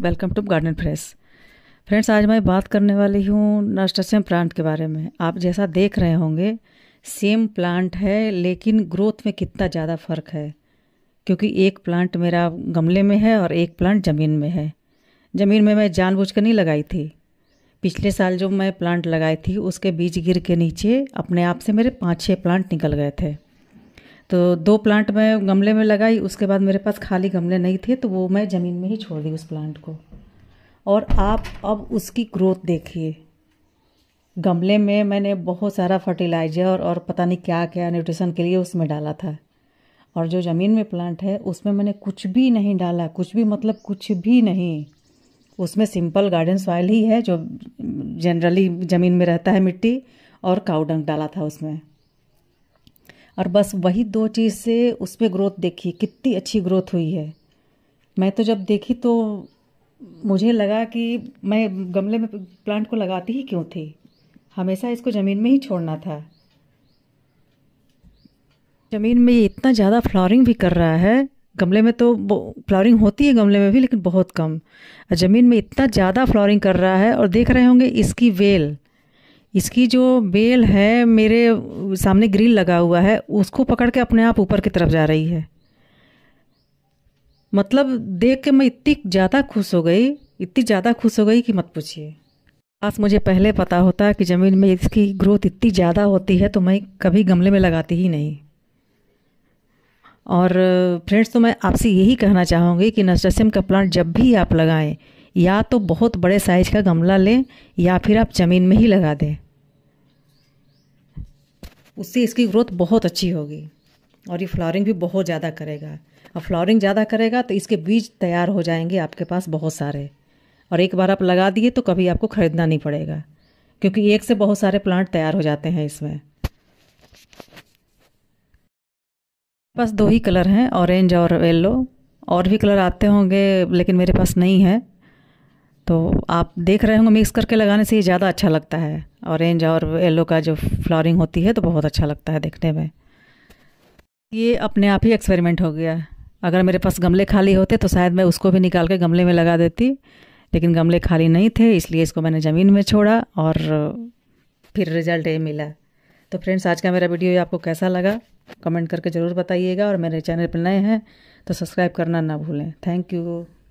welcome to garden fresh friends आज मैं बात करने वाली हूँ नर्स्टसियम प्लांट के बारे में आप जैसा देख रहे होंगे सेम प्लांट है लेकिन ग्रोथ में कितना ज़्यादा फ़र्क है क्योंकि एक प्लांट मेरा गमले में है और एक प्लांट ज़मीन में है ज़मीन में मैं जानबूझकर नहीं लगाई थी पिछले साल जो मैं प्लांट लगाई थी उसके बीज गिर के नीचे अपने आप से मेरे पाँच छः प्लांट निकल गए थे तो दो प्लांट मैं गमले में लगाई उसके बाद मेरे पास खाली गमले नहीं थे तो वो मैं ज़मीन में ही छोड़ दी उस प्लांट को और आप अब उसकी ग्रोथ देखिए गमले में मैंने बहुत सारा फर्टिलाइज़र और, पता नहीं क्या क्या न्यूट्रिशन के लिए उसमें डाला था और जो ज़मीन में प्लांट है उसमें मैंने कुछ भी नहीं डाला कुछ भी मतलब कुछ भी नहीं उसमें सिंपल गार्डन सॉइल ही है जो जनरली ज़मीन में रहता है मिट्टी और काउडंग डाला था उसमें और बस वही दो चीज़ से उस पर ग्रोथ देखी कितनी अच्छी ग्रोथ हुई है मैं तो जब देखी तो मुझे लगा कि मैं गमले में प्लांट को लगाती ही क्यों थी हमेशा इसको ज़मीन में ही छोड़ना था ज़मीन में ये इतना ज़्यादा फ्लावरिंग भी कर रहा है गमले में तो फ्लावरिंग होती है गमले में भी लेकिन बहुत कम ज़मीन में इतना ज़्यादा फ्लावरिंग कर रहा है और देख रहे होंगे इसकी वेल इसकी जो बेल है मेरे सामने ग्रिल लगा हुआ है उसको पकड़ के अपने आप ऊपर की तरफ जा रही है मतलब देख के मैं इतनी ज़्यादा खुश हो गई इतनी ज़्यादा खुश हो गई कि मत पूछिए आज मुझे पहले पता होता कि ज़मीन में इसकी ग्रोथ इतनी ज़्यादा होती है तो मैं कभी गमले में लगाती ही नहीं और फ्रेंड्स तो मैं आपसे यही कहना चाहूँगी कि नस्टसियम का प्लांट जब भी आप लगाएं या तो बहुत बड़े साइज का गमला लें या फिर आप ज़मीन में ही लगा दें उससे इसकी ग्रोथ बहुत अच्छी होगी और ये फ्लावरिंग भी बहुत ज़्यादा करेगा और फ्लावरिंग ज़्यादा करेगा तो इसके बीज तैयार हो जाएंगे आपके पास बहुत सारे और एक बार आप लगा दिए तो कभी आपको ख़रीदना नहीं पड़ेगा क्योंकि एक से बहुत सारे प्लांट तैयार हो जाते हैं इसमें बस दो ही कलर हैं ऑरेंज और येल्लो और भी कलर आते होंगे लेकिन मेरे पास नहीं है तो आप देख रहे होंगे मिक्स करके लगाने से ये ज़्यादा अच्छा लगता है ऑरेंज और येलो का जो फ्लॉरिंग होती है तो बहुत अच्छा लगता है देखने में ये अपने आप ही एक्सपेरिमेंट हो गया अगर मेरे पास गमले खाली होते तो शायद मैं उसको भी निकाल के गमले में लगा देती लेकिन गमले खाली नहीं थे इसलिए इसको मैंने ज़मीन में छोड़ा और फिर रिज़ल्ट ये मिला तो फ्रेंड्स आज का मेरा वीडियो आपको कैसा लगा कमेंट करके ज़रूर बताइएगा और मेरे चैनल पर नए हैं तो सब्सक्राइब करना ना भूलें थैंक यू